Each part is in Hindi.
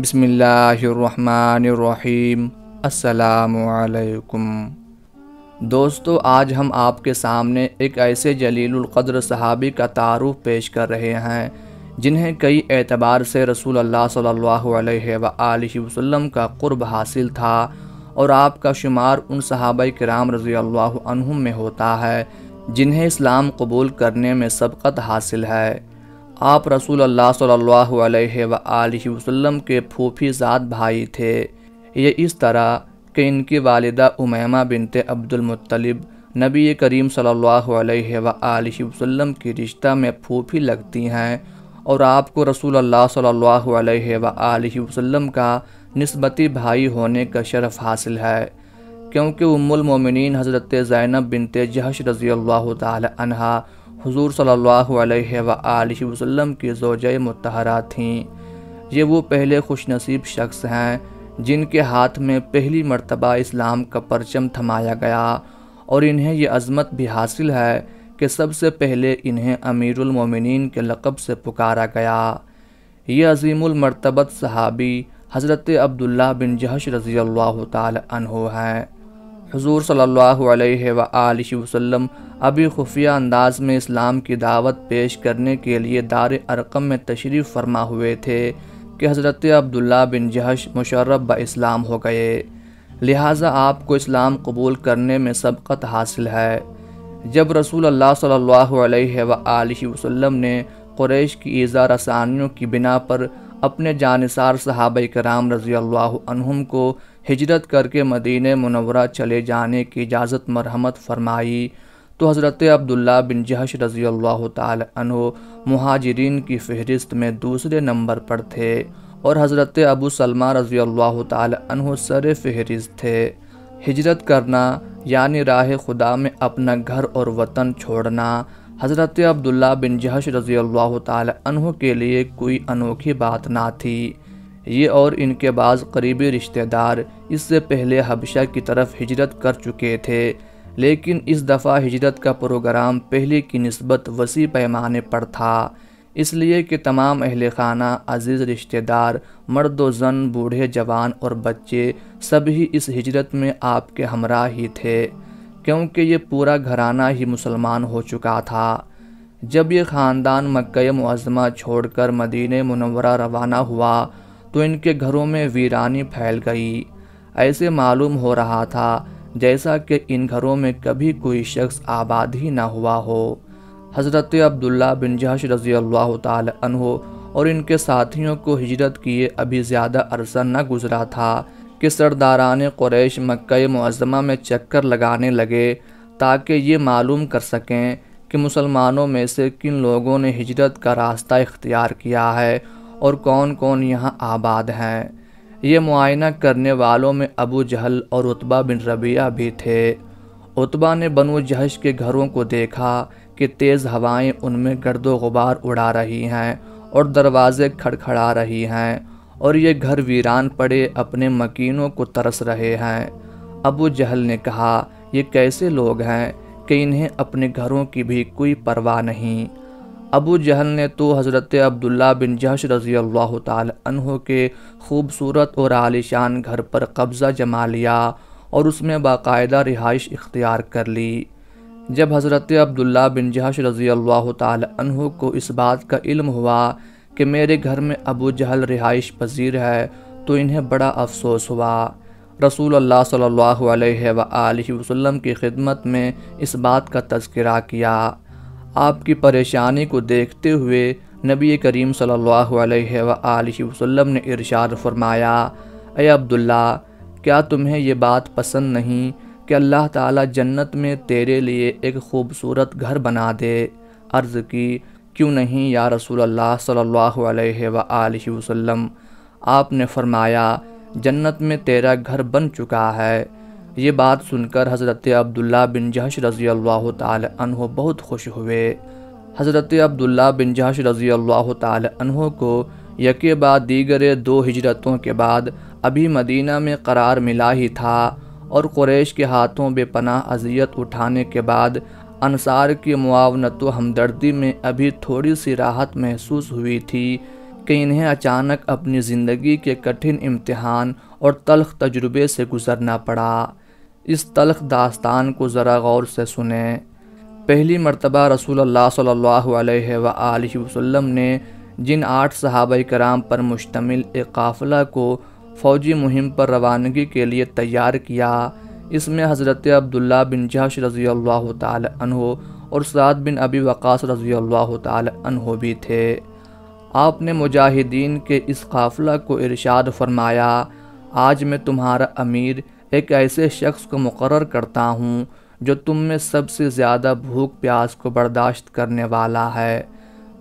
बिसमीम् असलकुम दोस्तों आज हम आपके सामने एक ऐसे जलीलक़द्र सहाबी का तारुफ पेश कर रहे हैं जिन्हें कई एतबार से रसूल अल्लाह सल्लल्लाहु अलैहि वसल्लम का क़ुरब हासिल था और आपका शुमार उन सहाबा कराम रज़ी अल्लाह में होता है जिन्हें इस्लाम कबूल करने में सबकत हासिल है आप रसूल अल्लाह सल्लल्लाहु अलैहि वसल्लम के फूफी ज़ात भाई थे ये इस तरह कि इनकी वालदा उमैमा बिनते अब्दुलमतलब नबी करीम सल्लल्लाहु अलैहि वसल्लम की रिश्ता में फूफी लगती हैं और आपको रसूल अल्लाह सल्लल्लाहु अलैहि वसल्लम का नस्बती भाई होने का शरफ़ हासिल है क्योंकि उम्मुल मोमिनीन हज़रत ज़ैनब बिनते जहश रज़ी अल्लाह तहा हुजूर सल्लल्लाहु अलैहि वसल्लम की जोज मतहरा थीं ये वो पहले खुशनसीब शख्स हैं जिनके हाथ में पहली मर्तबा इस्लाम का परचम थमाया गया और इन्हें यह अजमत भी हासिल है कि सबसे पहले इन्हें अमीरमिन के लक़ब से पुकारा गया ये अजीमरतबत सहाबी हज़रत अब्दुल्ला बिन जहश रज़ी अल्लाह तहो हैं हजूर सल्ला वसम अभी खुफिया अंदाज में इस्लाम की दावत पेश करने के लिए दार अरकम में तशरीफ़ फरमा हुए थे कि हज़रत अब्दुल्ला बिन जहश मुशर्रब ब इस्लाम हो गए लिहाजा आपको इस्लाम कबूल करने में सबकत हासिल है जब रसूल अल्लाह सल्लल्लाहु अलैहि वसल्लम ने कुरैश की ईज़ा रसानियों की बिना पर अपने जानसार सहाब कराम रज़ी अल्लाह को हिजरत करके मदीन मुनवरा चले जाने की इजाज़त मरहमत फरमाई तो हज़रत अब्दुल्ला बिन जहश रज़ी अल्लाह तु महाजरीन की फहरिस्त में दूसरे नंबर पर थे और हज़रत अबू सलमा रज़ी अल्लाह तहो सर फहरिस्त थे हिजरत करना यानी राह खुदा में अपना घर और वतन छोड़ना हज़रत अब्दुल्ला बिन जहश रज़ी अल्लाह तु के लिए कोई अनोखी बात ना थी ये और इनके बाद करीबी रिश्तेदार इससे पहले हबशा की तरफ हिजरत कर चुके थे लेकिन इस दफ़ा हिजरत का प्रोग्राम पहले की नस्बत वसी पैमाने पर था इसलिए कि तमाम अहल खाना अजीज़ रिश्तेदार मर्द वन जन बूढ़े जवान और बच्चे सभी इस हिजरत में आपके हमरा ही थे क्योंकि ये पूरा घराना ही मुसलमान हो चुका था जब ये ख़ानदान मक् मुआज़मा छोड़कर मदीन मनवरा रवाना हुआ तो इनके घरों में वीरानी फैल गई ऐसे मालूम हो रहा था जैसा कि इन घरों में कभी कोई शख्स आबाद ही ना हुआ हो हज़रत अब्दुल्ला बिन जहश रजी अल्लाह तहो और इनके साथियों को हिजरत किए अभी ज़्यादा अरसा न गुजरा था कि सरदारान क्रैश मक्का मज़मा में चक्कर लगाने लगे ताकि ये मालूम कर सकें कि मुसलमानों में से किन लोगों ने हिजरत का रास्ता इख्तियार किया है और कौन कौन यहाँ आबाद हैं ये मुआयना करने वालों में अबू जहल और उतबा बिन रबिया भी थे उतबा ने बनु जहश के घरों को देखा कि तेज़ हवाएं उनमें गर्दो गुबार उड़ा रही हैं और दरवाज़े खड़खड़ा रही हैं और ये घर वीरान पड़े अपने मकीनों को तरस रहे हैं अबू जहल ने कहा ये कैसे लोग हैं कि इन्हें अपने घरों की भी कोई परवाह नहीं अबू जहल ने तो हज़रत अब्दुल्ला बिन जहश रज़ी अल्लाह तह के खूबसूरत और आलिशान घर पर कब्ज़ा जमा लिया और उसमें बाकायदा रिहाइश इख्तियार कर ली जब हज़रत अब्दुल्ला बिन जहश रज़ी अल्लाह तह को इस बात का इल्म हुआ कि मेरे घर में अबू जहल रिहाइश पजीर है तो इन्हें बड़ा अफसोस हुआ रसूल अल्लाह सल्लल्लाहु अलैहि वसल्लम की खिदमत में इस बात का तस्करा किया आपकी परेशानी को देखते हुए नबी करीम सल्लल्लाहु अलैहि वसल्लम ने इरशाद फरमाया ए अब्दुल्ला क्या तुम्हें ये बात पसंद नहीं कि अल्लाह ताला जन्नत में तेरे लिए एक खूबसूरत घर बना दे अर्ज़ की क्यों नहीं या रसूल अल्लाह सल्लल्लाहु अलैहि वसल्लम आपने फरमाया जन्नत में तेरा घर बन चुका है ये बात सुनकर हज़रत अब्दुल्ला बिन जहश रज़ी अल्लाह तहु बहुत खुश हुए हज़रत अब्दुल्ला बिन जहश रज़ी अल्लाह तहु को यके बाद दीगरे दो हिजरतों के बाद अभी मदीना में करार मिला ही था और क्रैश के हाथों बेपनाह अजियत उठाने के बाद अनसार की मुआवनत हमदर्दी में अभी थोड़ी सी राहत महसूस हुई थी कि इन्हें अचानक अपनी ज़िंदगी के कठिन इम्तहान और तलख तजुर्बे से गुज़रना पड़ा इस तलख दास्तान को ज़रा गौर से सुने पहली मरतबा रसूल अल्लाह सल्लल्लाहु अलैहि वसल्लम ने जिन आठ सहाब कराम पर मुश्तमिल एक काफ़िला को फ़ौजी मुहिम पर रवानगी के लिए तैयार किया इसमें हज़रत अब्दुल्ला बिन जहश रज़ी अल्लाह तहो और साद बिन अबी वक़ास रज़ी अल्लाह तहो भी थे आपने मुजाहिदीन के इस काफ़िला को इरशाद फरमाया आज मैं तुम्हारा अमीर एक ऐसे शख्स को मुकर करता हूँ जो तुम में सबसे ज़्यादा भूख प्यास को बर्दाश्त करने वाला है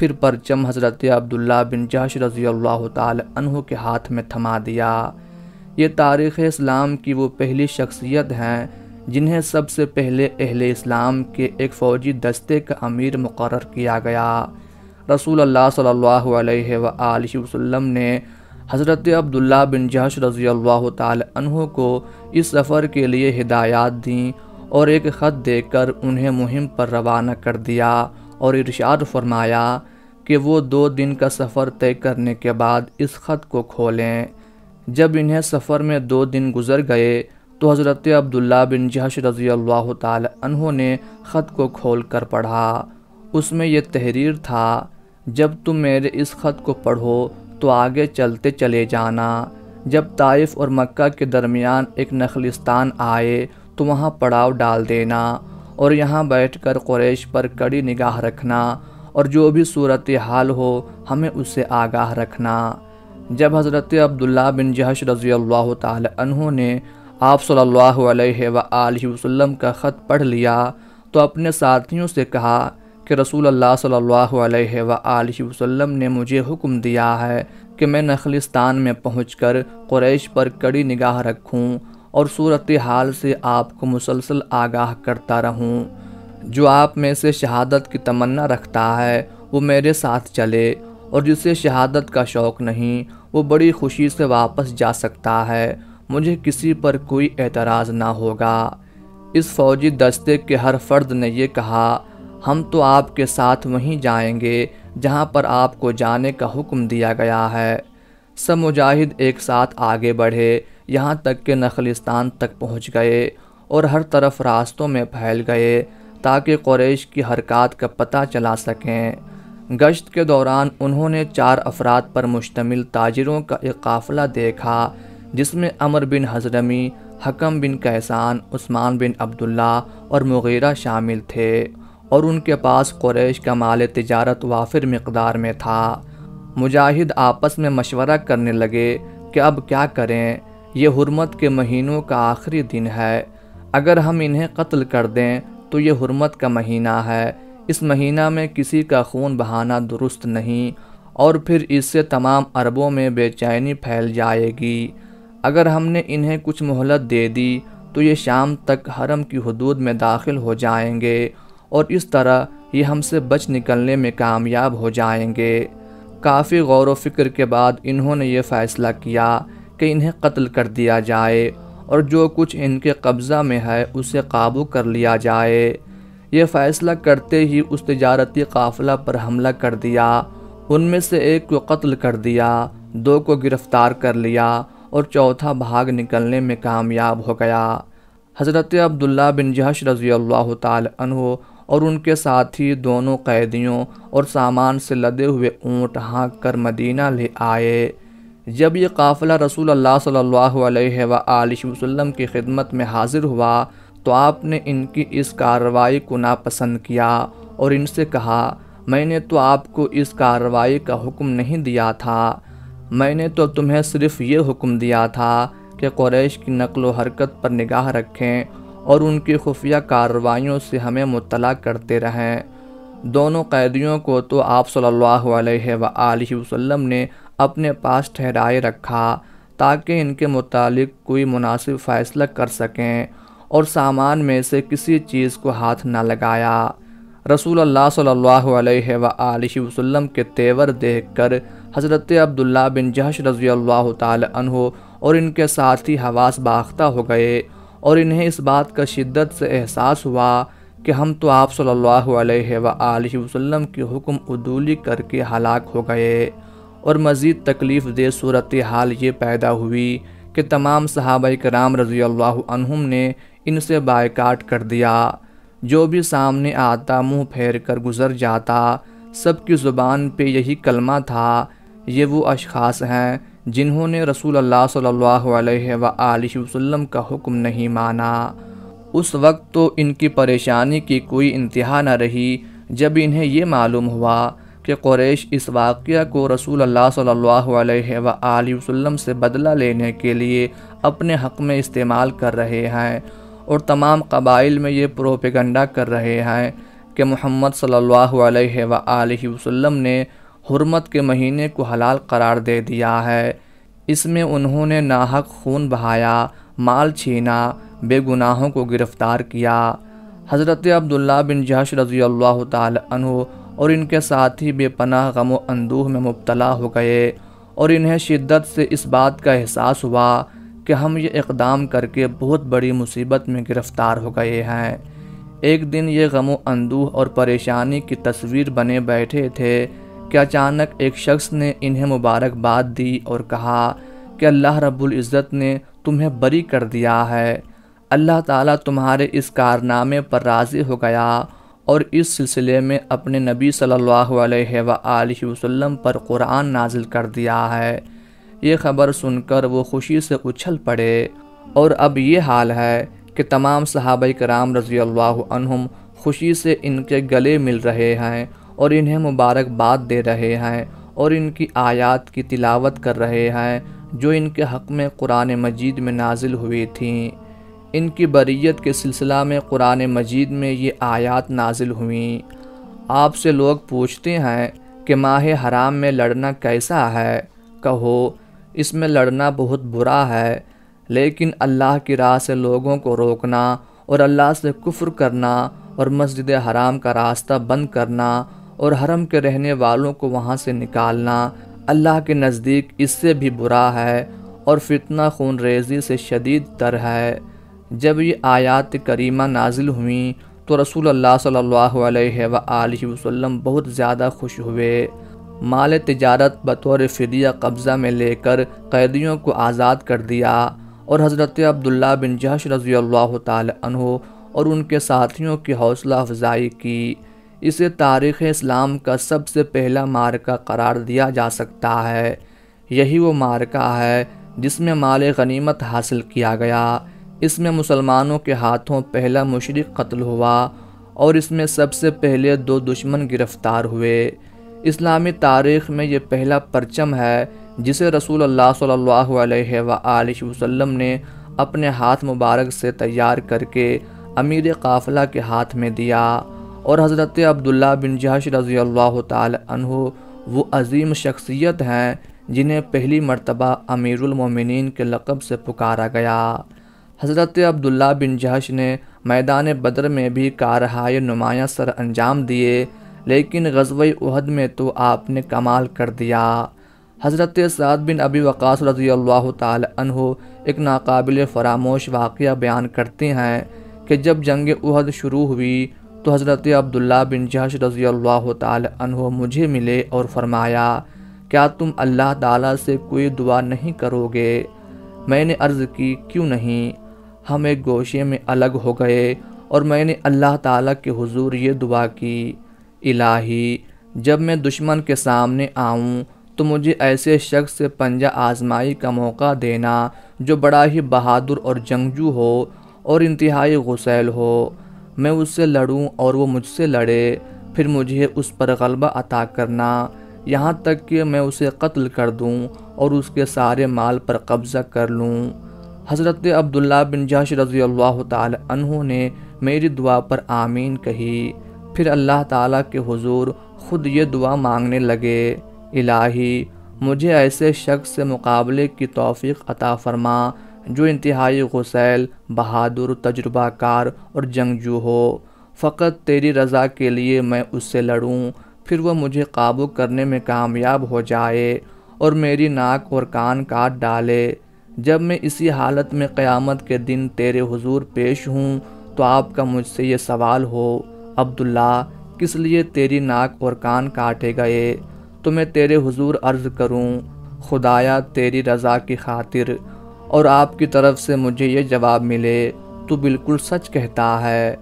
फिर परचम हज़रत अब्दुल्ला बिन जहश रज़ी अल्लाह के हाथ में थमा दिया ये तारीख़ इस्लाम की वो पहली शख्सियत हैं जिन्हें सबसे पहले अहले इस्लाम के एक फ़ौजी दस्ते का अमीर मुकर किया गया रसूल अल्लाह सल्लल्लाहु अलैहि वसल्लम ने हज़रत अब्दुल्ला बिन जश रजी अल्लाह तहों को इस सफ़र के लिए हिदायत दी और एक ख़त देकर उन्हें मुहिम पर रवाना कर दिया और इरशाद फरमाया कि वो दो दिन का सफ़र तय करने के बाद इस ख़त को खोलें जब इन्हें सफ़र में दो दिन गुजर गए तो हज़रत अब्दुल्ला बिन जहश रजी अल्लाह तहों ने ख़त को खोल कर पढ़ा उसमें यह तहरीर था जब तुम मेरे इस ख़त को पढ़ो तो आगे चलते चले जाना जब ताइफ और मक्का के दरमियान एक नखलिस्तान आए तो वहाँ पड़ाव डाल देना और यहाँ बैठकर कुरैश पर कड़ी निगाह रखना और जो भी सूरत हाल हो हमें उससे आगाह रखना जब हज़रत अब्दुल्ला बिन जहश रज़ी अल्लाह तहु ने आप सल्लल्लाहु अलैहि वसल्लम का ख़त पढ़ लिया तो अपने साथियों से कहा कि रसूल अल्लाह सल्लल्लाहु अलैहि वसल्लम ने मुझे हुक्म दिया है कि मैं नखलिस्तान में पहुंचकर कुरैश पर कड़ी निगाह रखूं और सूरत हाल से आपको मुसलसल आगाह करता रहूं जो आप में से शहादत की तमन्ना रखता है वो मेरे साथ चले और जिसे शहादत का शौक़ नहीं वो बड़ी खुशी से वापस जा सकता है मुझे किसी पर कोई एतराज़ ना होगा इस फौजी दस्ते के हर फर्द ने यह कहा हम तो आपके साथ वहीं जाएंगे जहां पर आपको जाने का हुक्म दिया गया है सब मुजाहिद एक साथ आगे बढ़े यहां तक के नखलिस्तान तक पहुंच गए और हर तरफ रास्तों में फैल गए ताकि क्रैश की हरकत का पता चला सकें गश्त के दौरान उन्होंने चार अफराद पर मुश्तमिल ताजरों का एक काफ़िला देखा जिसमें अमर बिन हजरमी हकम बिन कैसान उस्मान बिन अब्दुल्ला और मुगैरा शामिल थे और उनके पास कुरैश का माल तजारत वाफिर मकदार में था मुजाहिद आपस में मशवरा करने लगे कि अब क्या करें यह हरमत के महीनों का आखिरी दिन है अगर हम इन्हें कत्ल कर दें तो यह हरमत का महीना है इस महीना में किसी का खून बहाना दुरुस्त नहीं और फिर इससे तमाम अरबों में बेचैनी फैल जाएगी अगर हमने इन्हें कुछ मोहलत दे दी तो ये शाम तक हरम की हदूद में दाखिल हो जाएंगे और इस तरह ये हमसे बच निकलने में कामयाब हो जाएंगे काफ़ी गौर व फिक्र के बाद इन्होंने ये फ़ैसला किया कि इन्हें कत्ल कर दिया जाए और जो कुछ इनके कब्ज़ा में है उसे काबू कर लिया जाए यह फ़ैसला करते ही उस तजारती काफिला पर हमला कर दिया उनमें से एक को कत्ल कर दिया दो को गिरफ्तार कर लिया और चौथा भाग निकलने में कामयाब हो गया हज़रत अब्दुल्ला बिन जहश रज़ी अल्लाह तु और उनके साथी दोनों कैदियों और सामान से लदे हुए ऊँट हाँक कर मदीना ले आए जब ये काफ़िला रसूल अल्लाह सल्लल्लाहु अलैहि वसल्लम की खिदमत में हाजिर हुआ तो आपने इनकी इस कार्रवाई को नापसंद किया और इनसे कहा मैंने तो आपको इस कार्रवाई का हुक्म नहीं दिया था मैंने तो तुम्हें सिर्फ़ ये हुक्म दिया था कि क्रैश की नकल हरकत पर निगाह रखें और उनकी खुफिया कार्रवाइयों से हमें मुतला करते रहें दोनों कैदियों को तो आप सल्लल्लाहु अलैहि वसल्लम ने अपने पास ठहराए रखा ताकि इनके मुतालिक कोई मुनासिब फ़ैसला कर सकें और सामान में से किसी चीज़ को हाथ ना लगाया रसूल अल्लाह सल्लल्लाहु अलैहि वसल्लम के तेवर देखकर हज़रत अब्दुल्ला बिन जहश रज़ी अल्लाह तहो और इनके साथ ही हवास बाख्ता हो गए और इन्हें इस बात का शिद्दत से एहसास हुआ कि हम तो आप सल्लल्लाहु अलैहि वसल्लम के हुक्म उदूली करके हलाक हो गए और मज़ीद तकलीफ़ दे सूरत हाल ये पैदा हुई कि तमाम सहाबा कराम रज़ी अल्लाम ने इनसे बायकाट कर दिया जो भी सामने आता मुंह फेर कर गुज़र जाता सबकी ज़ुबान पे यही कलमा था ये वो अशखास हैं जिन्होंने रसूल अल्लाह सल्लल्लाहु अलैहि वसल्लम का हुक्म नहीं माना उस वक्त तो इनकी परेशानी की कोई इंतहा न रही जब इन्हें ये मालूम हुआ कि क्रैश इस वाक़ को रसूल अल्लाह सल्लल्लाहु अलैहि वसल्लम से बदला लेने के लिए अपने हक़ में इस्तेमाल कर रहे हैं और तमाम कबाइल में ये प्रोपेगंडा कर रहे हैं कि मोहम्मद सल्लल्लाहु अलैहि वसल्लम ने हुरमत के महीने को हलाल करार दे दिया है इसमें उन्होंने नाहक खून बहाया माल छीना बेगुनाहों को गिरफ्तार किया हज़रत अब्दुल्ला बिन जहाश रज़ी अल्लाह तु और इनके ही बेपनाह गम अंदूह में मुबतला हो गए और इन्हें शिद्दत से इस बात का एहसास हुआ कि हम ये इकदाम करके बहुत बड़ी मुसीबत में गिरफ़्तार हो गए हैं एक दिन ये गमो अंदूह और परेशानी की तस्वीर बने बैठे थे कि अचानक एक शख्स ने इन्हें मुबारकबाद दी और कहा कि अल्लाह रब्बुल इज़्ज़त ने तुम्हें बरी कर दिया है अल्लाह ताला तुम्हारे इस कारनामे पर राज़ी हो गया और इस सिलसिले में अपने नबी सल्लल्लाहु अलैहि वसल्लम पर कुरान नाजिल कर दिया है ये ख़बर सुनकर वो खुशी से उछल पड़े और अब ये हाल है कि तमाम सहाब कराम रज़ी अल्लाह खुशी से इनके गले मिल रहे हैं और इन्हें मुबारकबाद दे रहे हैं और इनकी आयात की तिलावत कर रहे हैं जो इनके हक़ में कुरान मजीद में नाजिल हुई थी इनकी बरीत के सिलसिला में कुरान मजीद में ये आयात नाजिल हुई आपसे लोग पूछते हैं कि माह हराम में लड़ना कैसा है कहो इसमें लड़ना बहुत बुरा है लेकिन अल्लाह की राह से लोगों को रोकना और अल्लाह से कुफ्र करना और मस्जिद हराम का रास्ता बंद करना और हरम के रहने वालों को वहाँ से निकालना अल्लाह के नज़दीक इससे भी बुरा है और फितना खून रेजी से शदीद तर है जब ये आयात करीमा नाजिल हुई तो रसूल अल्लाह सल्लल्लाहु अलैहि वसल्लम बहुत ज़्यादा खुश हुए माल तजारत बतौर फ़िदिया कब्ज़ा में लेकर कैदियों को आज़ाद कर दिया और हज़रत अब्दुल्ला बिन जहश रज़ी अल्लाह तु और उनके साथियों की हौसला अफजाई की इसे तारीख़ इस्लाम का सबसे पहला मार्का करार दिया जा सकता है यही वो मार्का है जिसमें माल गनीमत हासिल किया गया इसमें मुसलमानों के हाथों पहला मुशरक कत्ल हुआ और इसमें सबसे पहले दो दुश्मन गिरफ्तार हुए इस्लामी तारीख़ में ये पहला परचम है जिसे रसूल अल्लाह सल्लल्लाहु अलैहि वसल्लम ने अपने हाथ मुबारक से तैयार करके अमीर काफ़िला के हाथ में दिया और हज़रत अब्दुल्ला बिन जहाश रज़ी अल्लाह तु वो अजीम शख्सियत हैं जिन्हें पहली मरतबा अमीरमिन के लक़ब से पुकारा गया हज़रत अब्दुल्ला बिन जहश ने मैदान बदर में भी कारहाय नुमाया सर अंजाम दिए लेकिन गजवई उहद में तो आपने कमाल कर दिया हज़रत साद बिन अबी वक़ास रजी अल्लाह तु एक नाकबिल फरामोश वाक़ बयान करते हैं कि जब जंग उहद शुरू हुई तो हज़रत अब्दुल्ला बिन जहाश रज़ी अल्लाह मुझे मिले और फरमाया क्या तुम अल्लाह ताला से कोई दुआ नहीं करोगे मैंने अर्ज़ की क्यों नहीं हम एक गोशे में अलग हो गए और मैंने अल्लाह ताला के हुजूर ये दुआ की इलाही जब मैं दुश्मन के सामने आऊँ तो मुझे ऐसे शख्स से पंजा आजमाई का मौका देना जो बड़ा ही बहादुर और जंगजू हो और इंतहाई गुसैल हो मैं उससे लड़ूं और वो मुझसे लड़े फिर मुझे उस पर गलबा अता करना यहाँ तक कि मैं उसे कत्ल कर दूं और उसके सारे माल पर कब्ज़ा कर लूं हज़रत अब्दुल्ला बिन जाश रज़ी अल्लाह तु ने मेरी दुआ पर आमीन कही फिर अल्लाह ताला के हुजूर ख़ुद ये दुआ मांगने लगे इलाही मुझे ऐसे शख्स से मुकाबले की तौफीक अता फरमा जो इंतहाई गसैल बहादुर तजुर्बाकार और जंगजू हो फ़कत तेरी रज़ा के लिए मैं उससे लड़ूँ फिर वह मुझे काबू करने में कामयाब हो जाए और मेरी नाक और कान काट डाले जब मैं इसी हालत में क़्यामत के दिन तेरे हुजूर पेश हूँ तो आपका मुझसे ये सवाल हो अब्दुल्ला किस लिए तेरी नाक और कान काटे गए तो मैं तेरे हुजूर अर्ज़ करूँ खुदाया तेरी रज़ा की खातिर और आपकी तरफ से मुझे ये जवाब मिले तो बिल्कुल सच कहता है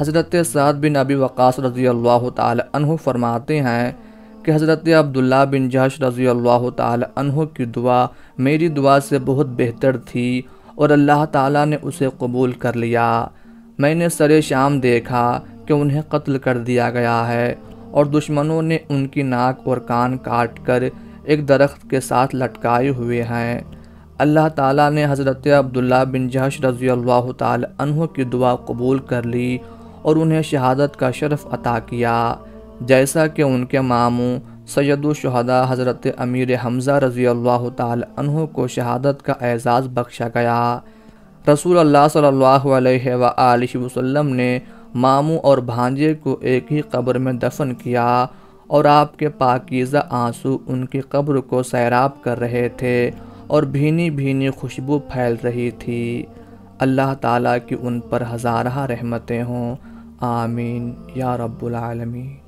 हज़रत सद बिन अबी वक़ास रज़ी अल्लाह तहु फरमाते हैं कि हज़रत अब्दुल्ला बिन जहश रज़ी अल्लाह तहु की दुआ मेरी दुआ से बहुत बेहतर थी और अल्लाह ताला ने उसे कबूल कर लिया मैंने सर शाम देखा कि उन्हें कत्ल कर दिया गया है और दुश्मनों ने उनकी नाक और कान काट कर एक दरख्त के साथ लटकाए हुए हैं अल्लाह ताला ने हज़रत अब्दुल्ला बिन जहश रज़ी अल्लाह तह की दुआ कबूल कर ली और उन्हें शहादत का शरफ़ अता किया जैसा कि उनके मामू सैदुलशहदा हज़रत अमीर हमज़ा रज़ी अल्लाह तह को शहादत का एज़ाज़ बख्शा गया रसूल अल्लाह सल्लल्लाहु अलैहि वसल्लम ने मामू और भांजे को एक ही कब्र में दफन किया और आपके पाकिज़ा आंसू उनकी कब्र को सैराब कर रहे थे और भीनी भीनी खुशबू फैल रही थी अल्लाह ताला की उन पर हज़ारहा रहमतें हों आमीन या रब्बुल आलमीन